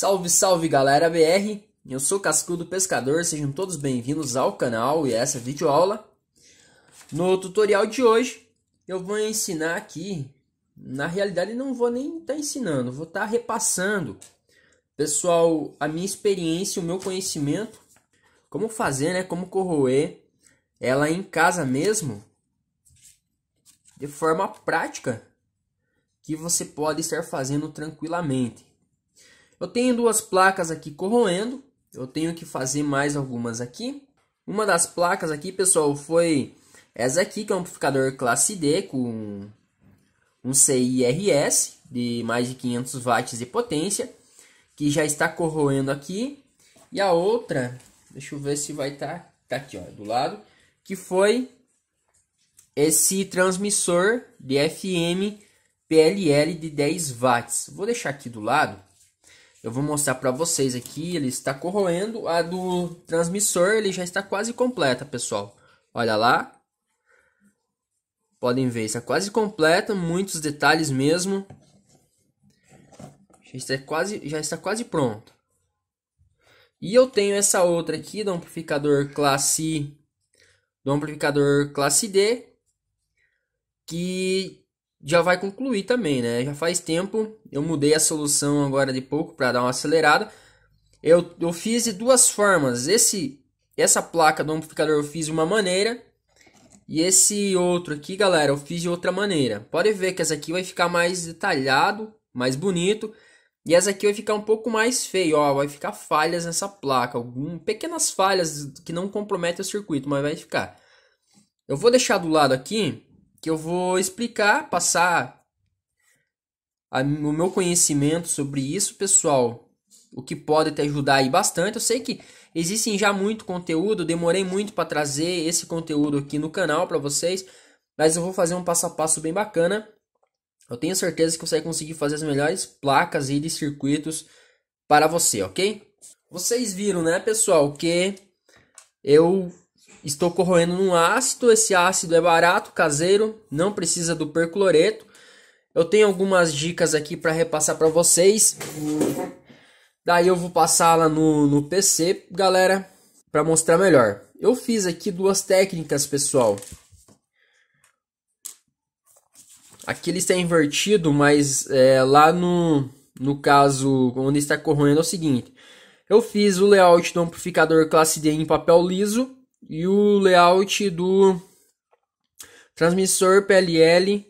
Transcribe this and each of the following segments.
Salve, salve galera BR! Eu sou Cascudo Pescador, sejam todos bem-vindos ao canal e a essa videoaula. No tutorial de hoje eu vou ensinar aqui, na realidade não vou nem estar tá ensinando, vou estar tá repassando, pessoal, a minha experiência, o meu conhecimento, como fazer, né, como corroer ela em casa mesmo, de forma prática, que você pode estar fazendo tranquilamente. Eu tenho duas placas aqui corroendo. Eu tenho que fazer mais algumas aqui. Uma das placas aqui, pessoal, foi essa aqui, que é um amplificador classe D com um CIRS de mais de 500 watts de potência, que já está corroendo aqui. E a outra, deixa eu ver se vai estar, tá, tá aqui, ó, do lado, que foi esse transmissor de FM PLL de 10 watts. Vou deixar aqui do lado eu vou mostrar para vocês aqui, ele está corroendo. A do transmissor ele já está quase completa, pessoal. Olha lá. Podem ver, está quase completa, muitos detalhes mesmo. Já está quase, já está quase pronto. E eu tenho essa outra aqui do amplificador classe do amplificador classe D que já vai concluir também, né? Já faz tempo, eu mudei a solução agora de pouco para dar uma acelerada. Eu, eu fiz de duas formas. Esse essa placa do amplificador eu fiz de uma maneira e esse outro aqui, galera, eu fiz de outra maneira. Pode ver que essa aqui vai ficar mais detalhado, mais bonito. E essa aqui vai ficar um pouco mais feio, ó, vai ficar falhas nessa placa, algum, pequenas falhas que não comprometem o circuito, mas vai ficar. Eu vou deixar do lado aqui que eu vou explicar, passar a, o meu conhecimento sobre isso, pessoal. O que pode te ajudar aí bastante. Eu sei que existem já muito conteúdo, demorei muito para trazer esse conteúdo aqui no canal para vocês, mas eu vou fazer um passo a passo bem bacana. Eu tenho certeza que você vai conseguir fazer as melhores placas e de circuitos para você, ok? Vocês viram, né, pessoal, que eu Estou corroendo num ácido, esse ácido é barato, caseiro, não precisa do percloreto. Eu tenho algumas dicas aqui para repassar para vocês. Daí eu vou passar lá no, no PC, galera, para mostrar melhor. Eu fiz aqui duas técnicas, pessoal. Aqui ele está invertido, mas é, lá no, no caso onde está corroendo é o seguinte. Eu fiz o layout do amplificador classe D em papel liso e o layout do transmissor PLL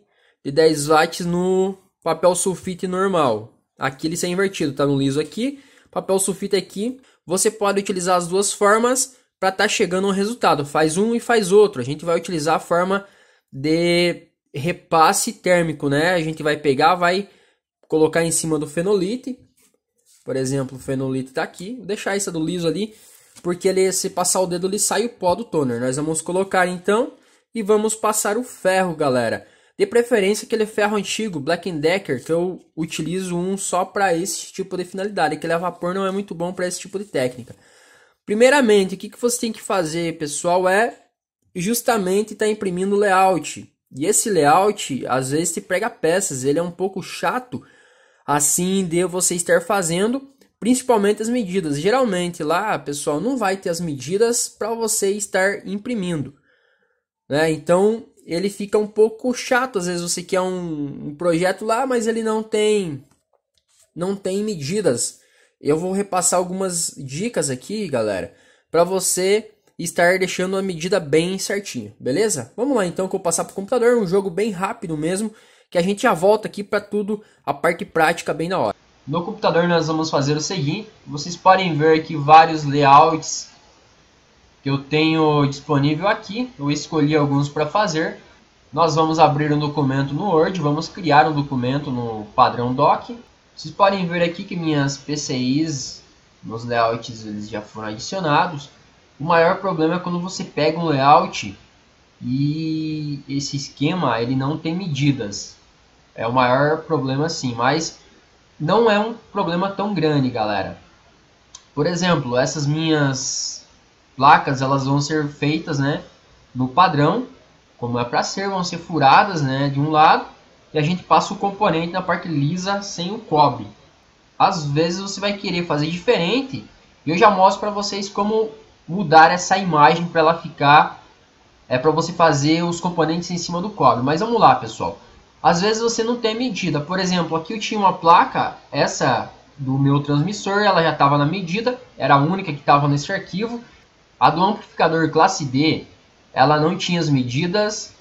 de 10 watts no papel sulfite normal. Aqui ele é invertido, tá no liso aqui, papel sulfite aqui. Você pode utilizar as duas formas para estar tá chegando ao um resultado. Faz um e faz outro. A gente vai utilizar a forma de repasse térmico, né? A gente vai pegar, vai colocar em cima do fenolite. Por exemplo, o fenolite está aqui. Vou deixar essa do liso ali porque ele, se passar o dedo ele sai o pó do toner. Nós vamos colocar então e vamos passar o ferro, galera. De preferência aquele ferro antigo, Black Decker, que eu utilizo um só para esse tipo de finalidade, que ele a é vapor não é muito bom para esse tipo de técnica. Primeiramente, o que, que você tem que fazer, pessoal, é justamente estar tá imprimindo layout. E esse layout, às vezes, te prega peças, ele é um pouco chato, assim, de você estar fazendo, principalmente as medidas. Geralmente lá, pessoal, não vai ter as medidas para você estar imprimindo, né? Então ele fica um pouco chato. Às vezes você quer um, um projeto lá, mas ele não tem, não tem medidas. Eu vou repassar algumas dicas aqui, galera, para você estar deixando a medida bem certinho, beleza? Vamos lá então que eu vou passar para o computador, um jogo bem rápido mesmo, que a gente já volta aqui para tudo a parte prática bem na hora. No computador nós vamos fazer o seguinte, vocês podem ver aqui vários layouts que eu tenho disponível aqui, eu escolhi alguns para fazer. Nós vamos abrir um documento no Word, vamos criar um documento no padrão doc. Vocês podem ver aqui que minhas PCIs, meus layouts eles já foram adicionados. O maior problema é quando você pega um layout e esse esquema ele não tem medidas. É o maior problema sim, mas não é um problema tão grande, galera. Por exemplo, essas minhas placas, elas vão ser feitas, né, no padrão, como é para ser, vão ser furadas, né, de um lado, e a gente passa o componente na parte lisa sem o cobre. Às vezes você vai querer fazer diferente, e eu já mostro para vocês como mudar essa imagem para ela ficar é para você fazer os componentes em cima do cobre. Mas vamos lá, pessoal. Às vezes você não tem medida. Por exemplo, aqui eu tinha uma placa, essa do meu transmissor, ela já estava na medida, era a única que estava nesse arquivo. A do amplificador classe D, ela não tinha as medidas,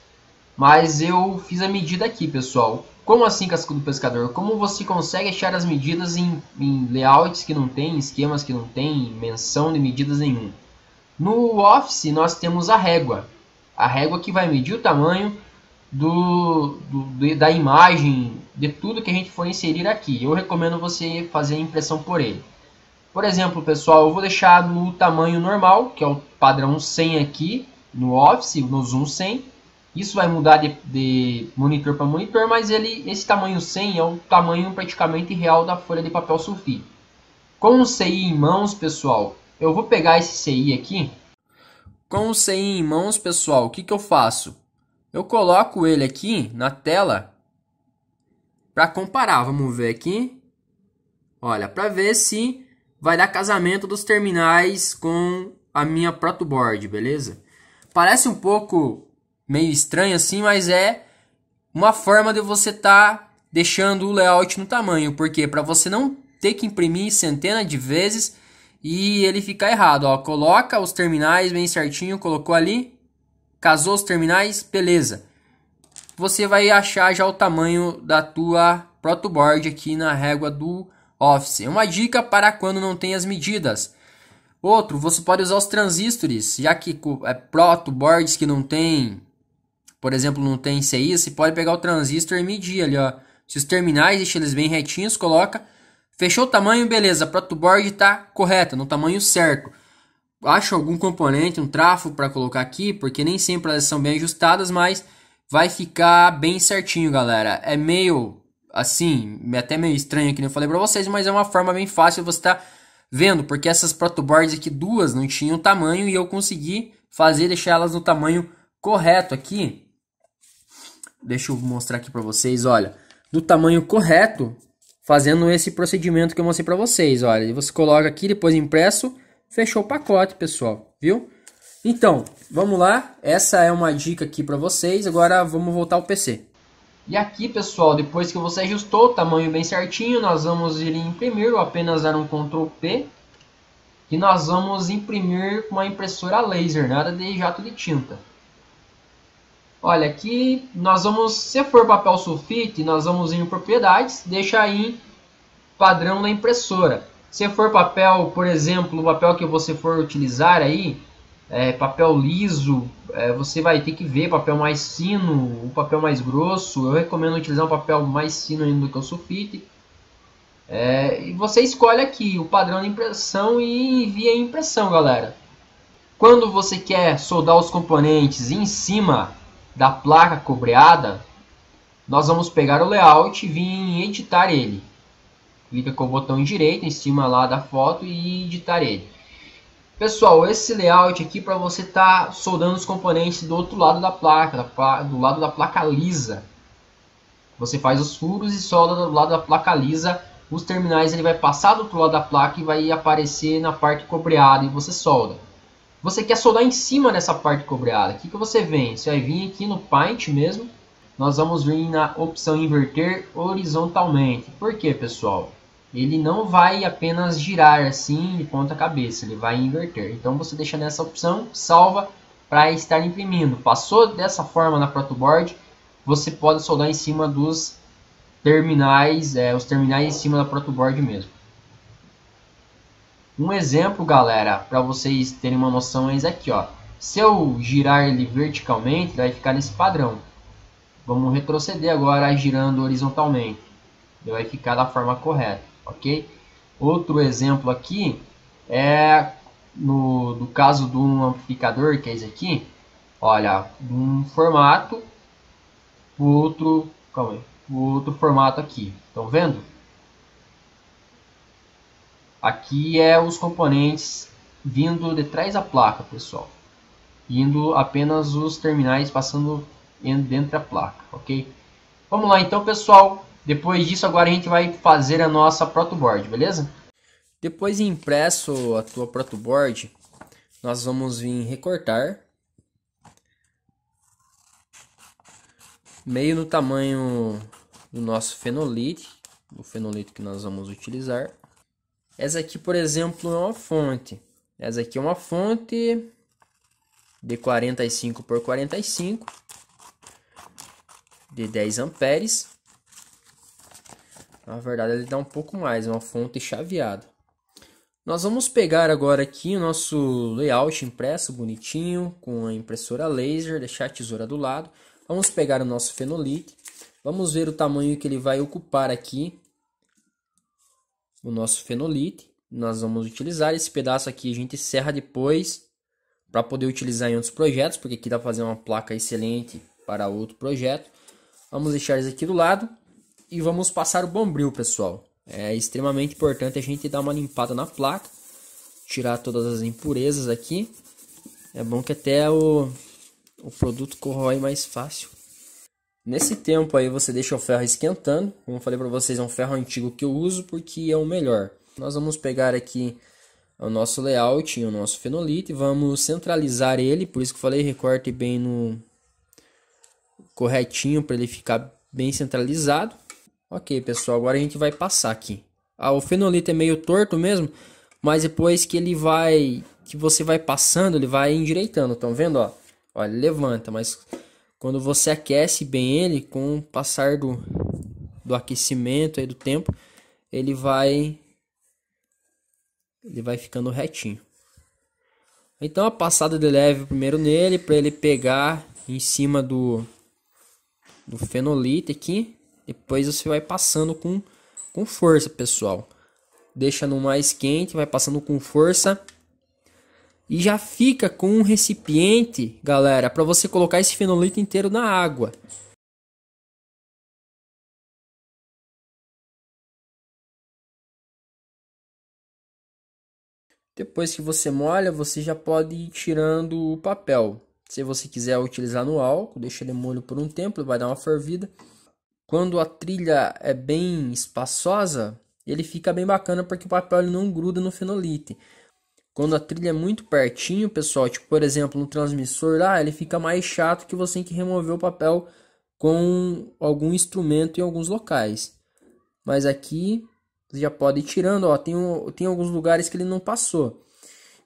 mas eu fiz a medida aqui, pessoal. Como assim, Cascudo do pescador? Como você consegue achar as medidas em, em layouts que não tem, esquemas que não tem, menção de medidas nenhum? No Office, nós temos a régua. A régua que vai medir o tamanho do, do da imagem, de tudo que a gente for inserir aqui. Eu recomendo você fazer a impressão por ele. Por exemplo, pessoal, eu vou deixar no tamanho normal, que é o padrão 100 aqui, no Office, no Zoom 100. Isso vai mudar de, de monitor para monitor, mas ele, esse tamanho 100 é o tamanho praticamente real da folha de papel sulfite. Com o CI em mãos, pessoal, eu vou pegar esse CI aqui. Com o CI em mãos, pessoal, o que, que eu faço? Eu coloco ele aqui na tela para comparar. Vamos ver aqui. Olha, para ver se vai dar casamento dos terminais com a minha protoboard, beleza? Parece um pouco meio estranho assim, mas é uma forma de você estar tá deixando o layout no tamanho, porque para você não ter que imprimir centenas de vezes e ele ficar errado, ó, coloca os terminais bem certinho, colocou ali, Casou os terminais? Beleza. Você vai achar já o tamanho da tua protoboard aqui na régua do Office. é Uma dica para quando não tem as medidas. Outro, você pode usar os transistores, já que é protoboards que não tem, por exemplo, não tem CI, você pode pegar o transistor e medir ali, ó. Se os terminais deixa eles bem retinhos, coloca. Fechou o tamanho, beleza, protoboard está correta, no tamanho certo acho algum componente, um trafo para colocar aqui, porque nem sempre elas são bem ajustadas, mas vai ficar bem certinho, galera. É meio assim, até meio estranho que eu falei para vocês, mas é uma forma bem fácil você tá vendo, porque essas protoboards aqui duas não tinham tamanho e eu consegui fazer deixar elas no tamanho correto aqui. Deixa eu mostrar aqui para vocês, olha, do tamanho correto, fazendo esse procedimento que eu mostrei para vocês, olha, você coloca aqui depois impresso fechou o pacote, pessoal, viu? Então, vamos lá. Essa é uma dica aqui para vocês. Agora vamos voltar ao PC. E aqui, pessoal, depois que você ajustou o tamanho bem certinho, nós vamos ir em imprimir ou apenas dar um Ctrl P. E nós vamos imprimir com uma impressora laser, nada de jato de tinta. Olha, aqui nós vamos, se for papel sulfite, nós vamos ir em propriedades, deixa aí padrão da impressora. Se for papel, por exemplo, o papel que você for utilizar aí, é, papel liso, é, você vai ter que ver papel mais fino, o papel mais grosso. Eu recomendo utilizar um papel mais fino ainda do que o sulfite. É, e você escolhe aqui o padrão de impressão e envia a impressão, galera. Quando você quer soldar os componentes em cima da placa cobreada, nós vamos pegar o layout e vir em editar ele clica com o botão direito em cima lá da foto e editar ele. Pessoal, esse layout aqui para você estar tá soldando os componentes do outro lado da placa, da do lado da placa lisa. Você faz os furos e solda do lado da placa lisa. Os terminais ele vai passar do outro lado da placa e vai aparecer na parte cobreada e você solda. Você quer soldar em cima nessa parte cobreada. O que, que você vem? Você vai vir aqui no Paint mesmo. Nós vamos vir na opção inverter horizontalmente. Por que, pessoal? ele não vai apenas girar assim de ponta cabeça, ele vai inverter. Então você deixa nessa opção, salva para estar imprimindo. Passou dessa forma na protoboard, você pode soldar em cima dos terminais, é, os terminais em cima da protoboard mesmo. Um exemplo, galera, para vocês terem uma noção é esse aqui, ó. Se eu girar ele verticalmente, ele vai ficar nesse padrão. Vamos retroceder agora girando horizontalmente. Ele vai ficar da forma correta ok? Outro exemplo aqui é no, do caso de um amplificador, que é esse aqui, olha, um formato, outro, calma aí, outro formato aqui, estão vendo? Aqui é os componentes vindo de trás da placa, pessoal, indo apenas os terminais passando dentro da placa, ok? Vamos lá então, pessoal, depois disso, agora a gente vai fazer a nossa protoboard, beleza? Depois de impresso a tua protoboard, nós vamos vir recortar. Meio no tamanho do nosso fenolite, do fenolito que nós vamos utilizar. Essa aqui, por exemplo, é uma fonte. Essa aqui é uma fonte de 45 por 45 de 10 amperes. Na verdade, ele dá um pouco mais, é uma fonte chaveada. Nós vamos pegar agora aqui o nosso layout impresso bonitinho com a impressora laser, deixar a tesoura do lado. Vamos pegar o nosso fenolite. vamos ver o tamanho que ele vai ocupar aqui, o nosso Fenolite. Nós vamos utilizar esse pedaço aqui, a gente serra depois para poder utilizar em outros projetos, porque aqui dá para fazer uma placa excelente para outro projeto. Vamos deixar isso aqui do lado e vamos passar o bombril, pessoal. É extremamente importante a gente dar uma limpada na placa, tirar todas as impurezas aqui. É bom que até o, o produto corrói mais fácil. Nesse tempo aí você deixa o ferro esquentando. Como eu falei para vocês, é um ferro antigo que eu uso porque é o melhor. Nós vamos pegar aqui o nosso layout, e o nosso fenolito e vamos centralizar ele. Por isso que eu falei, recorte bem no corretinho para ele ficar bem centralizado. Ok, pessoal, agora a gente vai passar aqui. Ah, o fenolito é meio torto mesmo, mas depois que ele vai, que você vai passando, ele vai endireitando, estão vendo? Ó, olha, levanta, mas quando você aquece bem ele, com o passar do, do aquecimento aí do tempo, ele vai ele vai ficando retinho. Então a passada de leve primeiro nele para ele pegar em cima do do fenolite aqui depois você vai passando com, com força, pessoal. Deixa no mais quente, vai passando com força. E já fica com um recipiente, galera, para você colocar esse fenolito inteiro na água. Depois que você molha, você já pode ir tirando o papel. Se você quiser utilizar no álcool, deixa ele molho por um tempo, vai dar uma fervida. Quando a trilha é bem espaçosa, ele fica bem bacana porque o papel não gruda no fenolite. Quando a trilha é muito pertinho, pessoal, tipo, por exemplo, no transmissor lá, ele fica mais chato que você tem que remover o papel com algum instrumento em alguns locais. Mas aqui você já pode ir tirando, ó, tem, tem alguns lugares que ele não passou.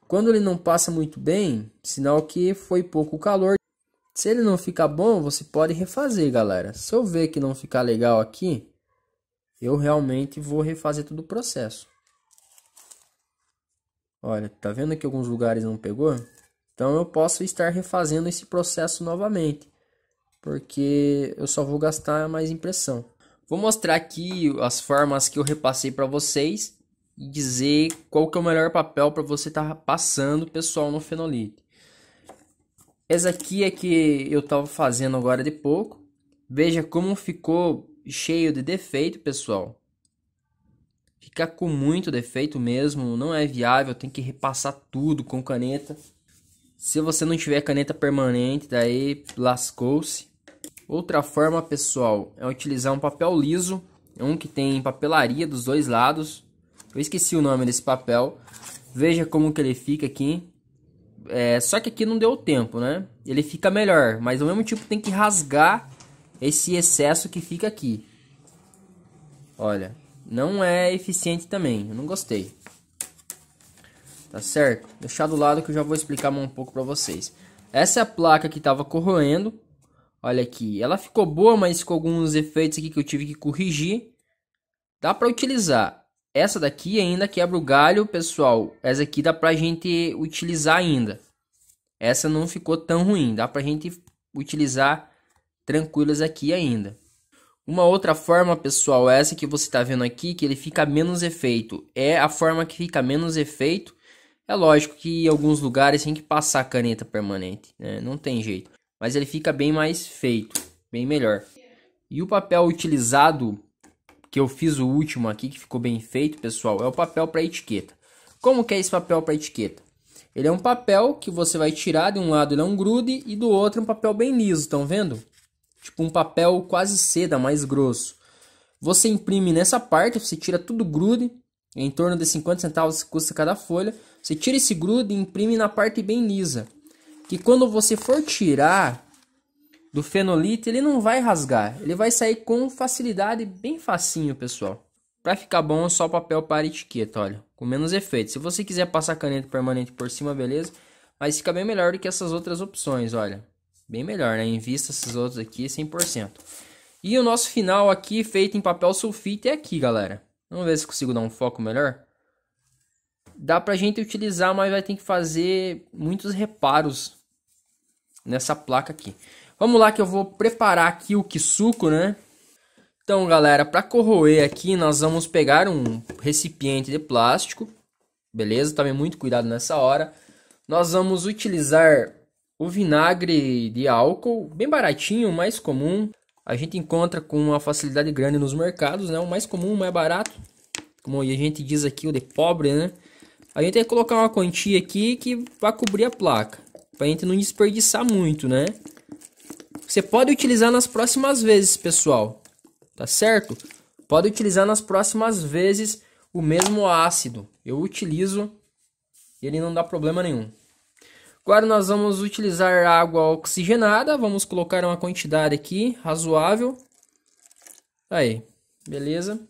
Quando ele não passa muito bem, sinal que foi pouco calor. Se ele não ficar bom, você pode refazer, galera. Se eu ver que não ficar legal aqui, eu realmente vou refazer todo o processo. Olha, tá vendo que alguns lugares não pegou? Então eu posso estar refazendo esse processo novamente, porque eu só vou gastar mais impressão. Vou mostrar aqui as formas que eu repassei para vocês e dizer qual que é o melhor papel para você estar tá passando pessoal no fenolite. Essa aqui é que eu estava fazendo agora de pouco. Veja como ficou cheio de defeito, pessoal. Ficar com muito defeito mesmo, não é viável, tem que repassar tudo com caneta. Se você não tiver caneta permanente, daí lascou-se. Outra forma, pessoal, é utilizar um papel liso, é um que tem papelaria dos dois lados. Eu esqueci o nome desse papel. Veja como que ele fica aqui. É, só que aqui não deu tempo, né? Ele fica melhor, mas ao mesmo tempo tem que rasgar esse excesso que fica aqui. Olha, não é eficiente também, eu não gostei. Tá certo? Deixar do lado que eu já vou explicar um pouco pra vocês. Essa é a placa que tava corroendo. Olha aqui, ela ficou boa, mas com alguns efeitos aqui que eu tive que corrigir. Dá pra utilizar. Essa daqui ainda quebra o galho, pessoal. Essa aqui dá pra gente utilizar ainda. Essa não ficou tão ruim. Dá pra gente utilizar tranquilas aqui ainda. Uma outra forma, pessoal, é essa que você está vendo aqui, que ele fica menos efeito. É a forma que fica menos efeito. É lógico que em alguns lugares tem que passar caneta permanente, né? Não tem jeito. Mas ele fica bem mais feito, bem melhor. E o papel utilizado que eu fiz o último aqui, que ficou bem feito, pessoal, é o papel para etiqueta. Como que é esse papel para etiqueta? Ele é um papel que você vai tirar de um lado, ele é um grude, e do outro é um papel bem liso, estão vendo? Tipo um papel quase seda, mais grosso. Você imprime nessa parte, você tira tudo grude, em torno de 50 centavos custa cada folha. Você tira esse grude e imprime na parte bem lisa. Que quando você for tirar, do fenolito, ele não vai rasgar. Ele vai sair com facilidade, bem facinho, pessoal. Para ficar bom, é só papel para etiqueta, olha. Com menos efeito. Se você quiser passar caneta permanente por cima, beleza. Mas fica bem melhor do que essas outras opções, olha. Bem melhor, né? Invista esses outros aqui 100%. E o nosso final aqui, feito em papel sulfite, é aqui, galera. Vamos ver se consigo dar um foco melhor. Dá pra gente utilizar, mas vai ter que fazer muitos reparos nessa placa aqui. Vamos lá que eu vou preparar aqui o kisuko, né? Então, galera, para corroer aqui, nós vamos pegar um recipiente de plástico. Beleza? Também muito cuidado nessa hora. Nós vamos utilizar o vinagre de álcool, bem baratinho, mais comum. A gente encontra com uma facilidade grande nos mercados, né? O mais comum, o mais barato. Como a gente diz aqui, o de pobre, né? A gente vai colocar uma quantia aqui que vai cobrir a placa. Pra gente não desperdiçar muito, né? Você pode utilizar nas próximas vezes, pessoal. Tá certo? Pode utilizar nas próximas vezes o mesmo ácido. Eu utilizo e ele não dá problema nenhum. Agora nós vamos utilizar água oxigenada. Vamos colocar uma quantidade aqui razoável. Aí, beleza?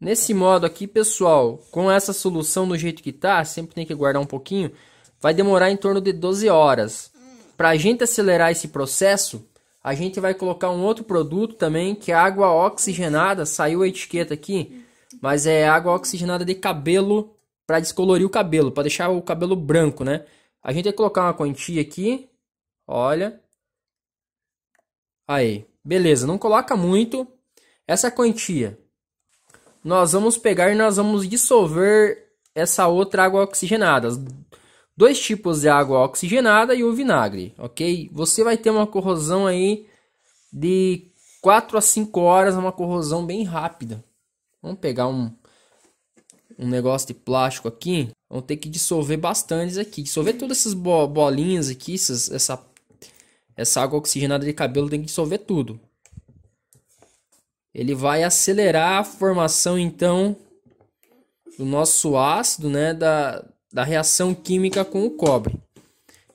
Nesse modo aqui, pessoal, com essa solução do jeito que tá, sempre tem que guardar um pouquinho, vai demorar em torno de 12 horas para a gente acelerar esse processo, a gente vai colocar um outro produto também, que é água oxigenada. Saiu a etiqueta aqui, mas é água oxigenada de cabelo para descolorir o cabelo, para deixar o cabelo branco, né? A gente vai colocar uma quantia aqui. Olha. Aí, beleza, não coloca muito. Essa quantia nós vamos pegar e nós vamos dissolver essa outra água oxigenada dois tipos de água oxigenada e o vinagre, ok? Você vai ter uma corrosão aí de 4 a 5 horas, uma corrosão bem rápida. Vamos pegar um, um negócio de plástico aqui, vamos ter que dissolver bastante aqui. Dissolver todas essas bolinhas aqui, essas, essa, essa água oxigenada de cabelo tem que dissolver tudo. Ele vai acelerar a formação, então, do nosso ácido, né, da, da reação química com o cobre.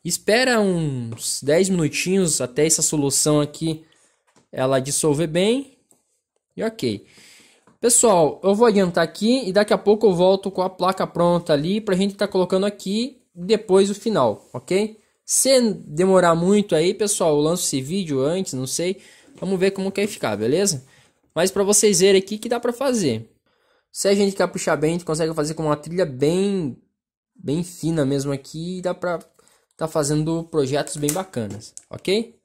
Espera uns 10 minutinhos até essa solução aqui ela dissolver bem. E ok. Pessoal, eu vou adiantar aqui e daqui a pouco eu volto com a placa pronta ali para a gente estar tá colocando aqui depois o final, ok? Se demorar muito aí, pessoal, eu lanço esse vídeo antes, não sei. Vamos ver como que vai ficar, beleza? Mas para vocês verem aqui que dá para fazer. Se a gente caprichar bem, a gente consegue fazer com uma trilha bem bem fina mesmo aqui e dá pra tá fazendo projetos bem bacanas, ok?